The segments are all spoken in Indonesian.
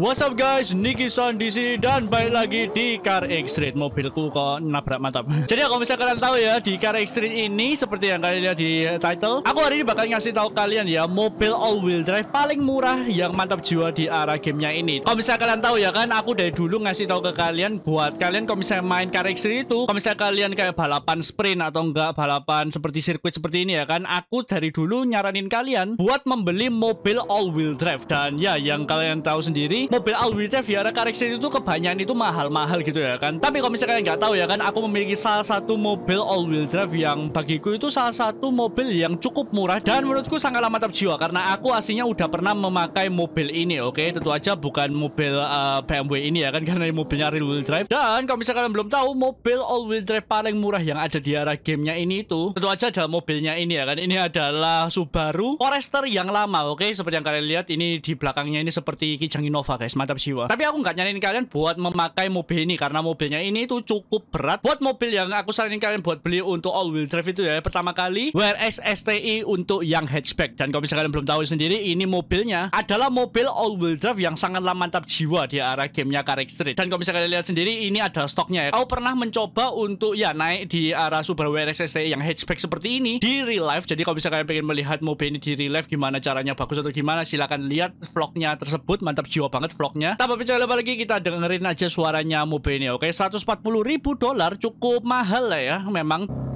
What's up guys, Niki Son di sini dan balik lagi di Car X Street. Mobilku kok nabrak mantap. Jadi kalau misalnya kalian tahu ya di Car X Street ini seperti yang kalian lihat di eh, title, aku hari ini bakal ngasih tahu kalian ya mobil all wheel drive paling murah yang mantap jiwa di arah gamenya ini. Kalau misalnya kalian tahu ya kan, aku dari dulu ngasih tahu ke kalian buat kalian kalau misalnya main Car X Street itu, kalau misalnya kalian kayak balapan sprint atau enggak balapan seperti sirkuit seperti ini ya kan, aku dari dulu nyaranin kalian buat membeli mobil all wheel drive dan ya yang kalian tahu sendiri mobil all-wheel drive di arah Kariksit itu kebanyakan itu mahal-mahal gitu ya kan. Tapi kalau misalnya kalian nggak tahu ya kan, aku memiliki salah satu mobil all-wheel drive yang bagiku itu salah satu mobil yang cukup murah dan menurutku sangat lama jiwa karena aku aslinya udah pernah memakai mobil ini, oke? Okay? Tentu aja bukan mobil uh, eh, BMW ini ya kan karena mobilnya real wheel drive. Dan kalau misalnya kalian belum tahu, mobil all-wheel drive paling murah yang ada di arah gamenya ini itu tentu aja adalah mobilnya ini ya kan. Ini adalah Subaru Forester yang lama, oke? Okay? Seperti yang kalian lihat ini di belakangnya ini seperti Kijang Innova guys, mantap jiwa. Tapi aku nggak nyariin kalian buat memakai mobil ini karena mobilnya ini tuh cukup berat. Buat mobil yang aku saranin kalian buat beli untuk all wheel drive itu ya pertama kali WRX STI untuk yang hatchback. Dan kalau misalnya kalian belum tahu sendiri, ini mobilnya adalah mobil all wheel drive yang sangatlah mantap jiwa di arah gamenya Karek Street. Dan kalau misalnya kalian lihat sendiri, ini ada stoknya ya. Aku pernah mencoba untuk ya naik di arah Subaru WRX STI yang hatchback seperti ini di real life. Jadi kalau misalnya kalian pengen melihat mobil ini di real life gimana caranya bagus atau gimana, silahkan lihat vlognya tersebut. Mantap jiwa banget banget vlognya. Tanpa bicara lagi kita dengerin aja suaranya Mube ini oke. Okay? 140 ribu dolar cukup mahal lah ya memang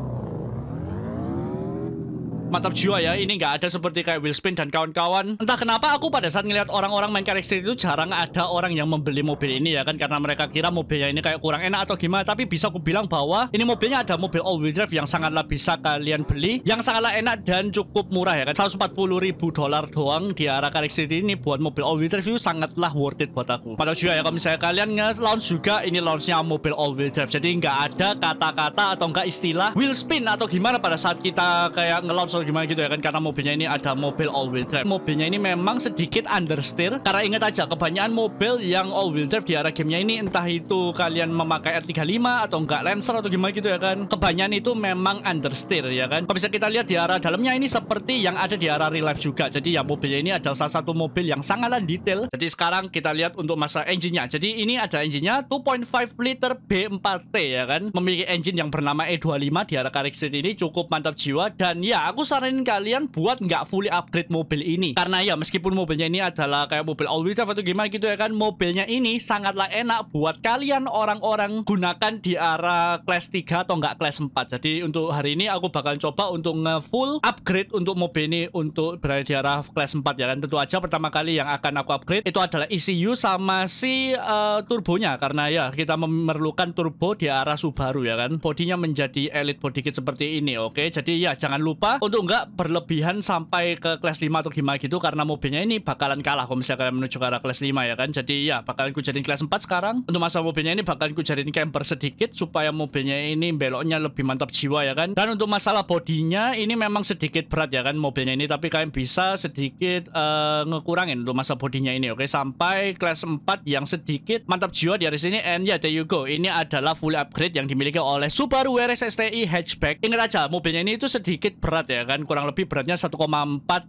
mantap jiwa ya. Ini nggak ada seperti kayak Will Spin dan kawan-kawan. Entah kenapa aku pada saat ngelihat orang-orang main karakter itu jarang ada orang yang membeli mobil ini ya kan karena mereka kira mobilnya ini kayak kurang enak atau gimana. Tapi bisa aku bilang bahwa ini mobilnya ada mobil all wheel drive yang sangatlah bisa kalian beli, yang sangatlah enak dan cukup murah ya kan. 140 ribu dolar doang di arah karakter ini buat mobil all wheel drive itu sangatlah worth it buat aku. Mantap juga ya kalau misalnya kalian nge-launch juga ini launchnya mobil all wheel drive. Jadi nggak ada kata-kata atau nggak istilah wheel spin atau gimana pada saat kita kayak nge-launch gimana gitu ya kan karena mobilnya ini ada mobil all wheel drive mobilnya ini memang sedikit understeer karena ingat aja kebanyakan mobil yang all wheel drive di arah gamenya ini entah itu kalian memakai R35 atau enggak Lancer atau gimana gitu ya kan kebanyakan itu memang understeer ya kan kalau bisa kita lihat di arah dalamnya ini seperti yang ada di arah real life juga jadi ya mobilnya ini adalah salah satu mobil yang sangatlah detail jadi sekarang kita lihat untuk masa engine-nya jadi ini ada engine-nya 2.5 liter B4T ya kan memiliki engine yang bernama E25 di arah Karik ini cukup mantap jiwa dan ya aku saranin kalian buat nggak fully upgrade mobil ini karena ya meskipun mobilnya ini adalah kayak mobil all wheel drive atau gimana gitu ya kan mobilnya ini sangatlah enak buat kalian orang-orang gunakan di arah class 3 atau nggak class 4 jadi untuk hari ini aku bakal coba untuk nge-full upgrade untuk mobil ini untuk berada di arah class 4 ya kan tentu aja pertama kali yang akan aku upgrade itu adalah ECU sama si uh, turbonya karena ya kita memerlukan turbo di arah Subaru ya kan bodinya menjadi elite body kit seperti ini oke okay? jadi ya jangan lupa untuk tuh nggak berlebihan sampai ke kelas 5 atau gimana gitu karena mobilnya ini bakalan kalah kalau misalnya kalian menuju ke arah kelas 5 ya kan. Jadi ya bakalan ku jadiin kelas 4 sekarang. Untuk masa mobilnya ini bakalan ku jadiin camper sedikit supaya mobilnya ini beloknya lebih mantap jiwa ya kan. Dan untuk masalah bodinya ini memang sedikit berat ya kan mobilnya ini tapi kalian bisa sedikit uh, ngekurangin untuk masa bodinya ini oke okay? sampai kelas 4 yang sedikit mantap jiwa dari sini and yeah, there you go. Ini adalah full upgrade yang dimiliki oleh Subaru WRX STI hatchback. Ingat aja mobilnya ini itu sedikit berat ya kan kurang lebih beratnya 1,4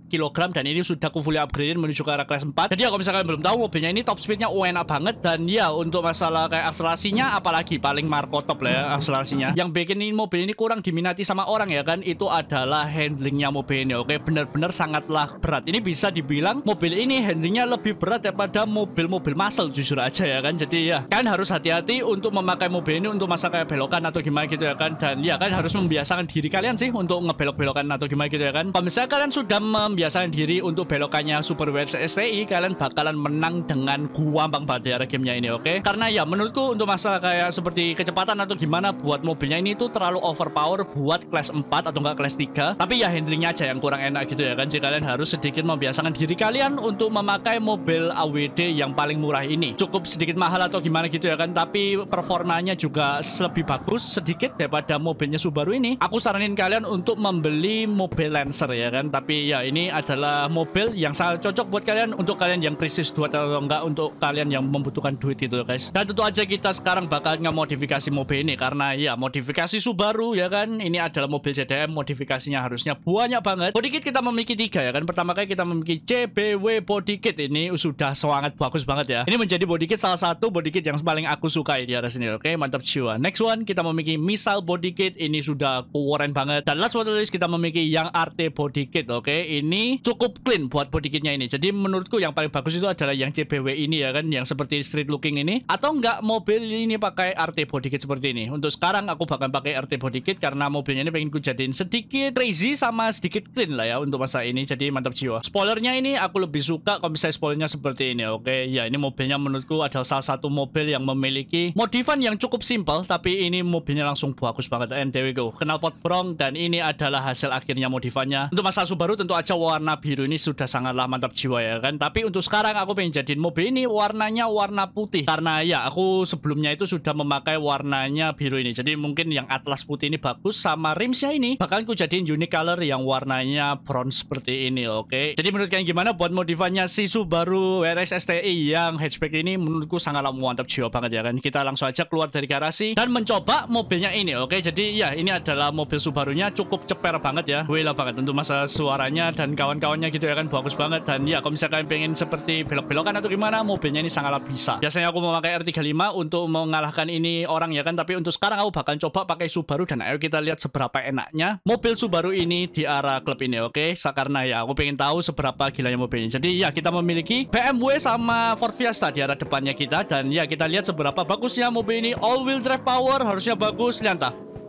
kg dan ini sudah aku fully upgrade menuju ke arah kelas 4 jadi ya kalau misalkan belum tahu mobilnya ini top speednya oh, enak banget dan ya untuk masalah kayak akselerasinya apalagi paling Marco top lah ya akselerasinya yang bikin ini mobil ini kurang diminati sama orang ya kan itu adalah handlingnya mobil ini oke benar-benar sangatlah berat ini bisa dibilang mobil ini handlingnya lebih berat daripada mobil-mobil muscle jujur aja ya kan jadi ya kan harus hati-hati untuk memakai mobil ini untuk masa kayak belokan atau gimana gitu ya kan dan ya kan harus membiasakan diri kalian sih untuk ngebelok-belokan atau atau gimana gitu ya kan. Kalau misalnya kalian sudah membiasakan diri untuk belokannya Super wet STI, kalian bakalan menang dengan gua bang banget ya gamenya ini, oke? Okay? Karena ya menurutku untuk masalah kayak seperti kecepatan atau gimana buat mobilnya ini tuh terlalu overpower buat kelas 4 atau enggak kelas 3. Tapi ya handlingnya aja yang kurang enak gitu ya kan. Jadi kalian harus sedikit membiasakan diri kalian untuk memakai mobil AWD yang paling murah ini. Cukup sedikit mahal atau gimana gitu ya kan, tapi performanya juga lebih bagus sedikit daripada mobilnya Subaru ini. Aku saranin kalian untuk membeli mobil Lancer ya kan tapi ya ini adalah mobil yang sangat cocok buat kalian untuk kalian yang krisis dua atau enggak untuk kalian yang membutuhkan duit itu loh guys dan tentu aja kita sekarang bakal modifikasi mobil ini karena ya modifikasi Subaru ya kan ini adalah mobil JDM modifikasinya harusnya banyak banget body kit kita memiliki tiga ya kan pertama kali kita memiliki CBW body kit ini sudah sangat bagus banget ya ini menjadi body kit salah satu body kit yang paling aku suka di arah sini oke mantap jiwa next one kita memiliki misal body kit ini sudah keren banget dan last but not kita memiliki yang RT Body Kit oke okay? ini cukup clean buat body kitnya ini jadi menurutku yang paling bagus itu adalah yang CBW ini ya kan yang seperti street looking ini atau enggak mobil ini pakai RT Body Kit seperti ini untuk sekarang aku bakal pakai RT Body Kit karena mobilnya ini pengen ku jadiin sedikit crazy sama sedikit clean lah ya untuk masa ini jadi mantap jiwa spoilernya ini aku lebih suka kalau misalnya spoilernya seperti ini oke okay? ya ini mobilnya menurutku adalah salah satu mobil yang memiliki modifan yang cukup simple, tapi ini mobilnya langsung bagus banget and there we go kenal pot brong dan ini adalah hasil akhir akhirnya modifannya. Untuk masa Subaru tentu aja warna biru ini sudah sangatlah mantap jiwa ya kan. Tapi untuk sekarang aku pengen jadiin mobil ini warnanya warna putih. Karena ya aku sebelumnya itu sudah memakai warnanya biru ini. Jadi mungkin yang atlas putih ini bagus sama rimsnya ini. Bahkan aku jadiin unique color yang warnanya bronze seperti ini oke. Okay? Jadi menurut kalian gimana buat modifannya si Subaru WRX STI yang hatchback ini menurutku sangatlah mantap jiwa banget ya kan. Kita langsung aja keluar dari garasi dan mencoba mobilnya ini oke. Okay? Jadi ya ini adalah mobil Subarunya cukup ceper banget ya. Will banget untuk masa suaranya dan kawan-kawannya gitu ya kan bagus banget dan ya kalau misalkan pengen seperti belok-belokan atau gimana mobilnya ini sangatlah bisa biasanya aku memakai R35 untuk mengalahkan ini orang ya kan tapi untuk sekarang aku bakal coba pakai Subaru dan ayo kita lihat seberapa enaknya mobil Subaru ini di arah klub ini oke okay? karena ya aku pengen tahu seberapa gilanya mobil ini jadi ya kita memiliki BMW sama Ford Fiesta di arah depannya kita dan ya kita lihat seberapa bagusnya mobil ini all wheel drive power harusnya bagus lihat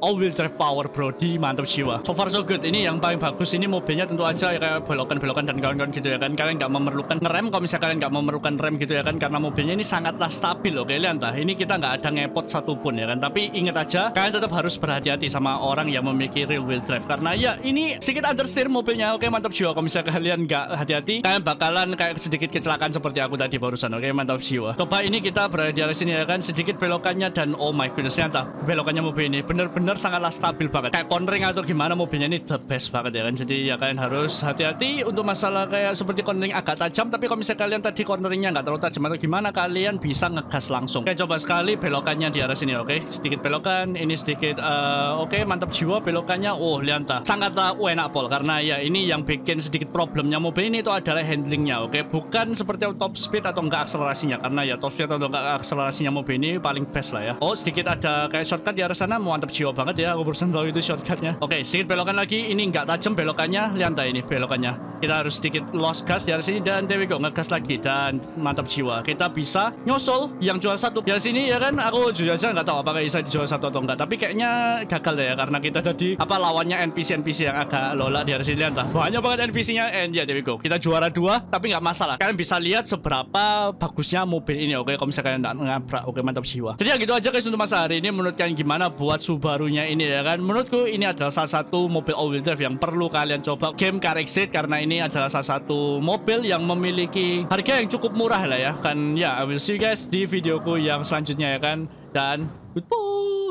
all wheel drive power bro di mantap jiwa so far so good ini yang paling bagus ini mobilnya tentu aja ya kayak belokan-belokan dan kawan-kawan gitu ya kan kalian nggak memerlukan rem kalau misalnya kalian nggak memerlukan rem gitu ya kan karena mobilnya ini sangatlah stabil oke okay? tah ini kita nggak ada ngepot satupun ya kan tapi ingat aja kalian tetap harus berhati-hati sama orang yang memiliki real wheel drive karena ya ini sedikit understeer mobilnya oke mantap jiwa kalau misalnya kalian nggak hati-hati kalian bakalan kayak sedikit kecelakaan seperti aku tadi barusan oke mantap jiwa coba ini kita berada di sini ya kan sedikit belokannya dan oh my goodness ternyata belokannya mobil ini bener-bener benar-benar sangatlah stabil banget kayak cornering atau gimana mobilnya ini the best banget ya kan jadi ya kalian harus hati-hati untuk masalah kayak seperti cornering agak tajam tapi kalau misalnya kalian tadi corneringnya nggak terlalu tajam atau gimana kalian bisa ngegas langsung kayak coba sekali belokannya di arah sini oke sedikit belokan ini sedikit uh, oke mantap jiwa belokannya oh lianta sangatlah enak pol karena ya ini yang bikin sedikit problemnya mobil ini itu adalah handlingnya oke bukan seperti top speed atau enggak akselerasinya karena ya top speed atau enggak akselerasinya mobil ini paling best lah ya oh sedikit ada kayak shortcut di arah sana mantap jiwa banget ya aku barusan itu shortcutnya oke sedikit belokan lagi ini nggak tajam belokannya lihat ini belokannya kita harus sedikit lost gas dari sini dan there we go ngegas lagi dan mantap jiwa kita bisa nyosol yang juara satu dari sini ya kan aku jujur aja nggak tahu apakah bisa juara satu atau enggak tapi kayaknya gagal deh ya karena kita tadi apa lawannya NPC NPC yang agak lola di dari sini lihat banyak banget NPC-nya and ya yeah, there we go kita juara dua tapi nggak masalah kalian bisa lihat seberapa bagusnya mobil ini oke okay? kalau misalnya kalian nggak ngabrak oke okay, mantap jiwa jadi ya gitu aja guys untuk masa hari ini menurut kalian gimana buat Subaru barunya ini ya kan menurutku ini adalah salah satu mobil all wheel drive yang perlu kalian coba game car exit karena ini adalah salah satu mobil yang memiliki harga yang cukup murah lah ya kan ya yeah, I will see you guys di videoku yang selanjutnya ya kan dan goodbye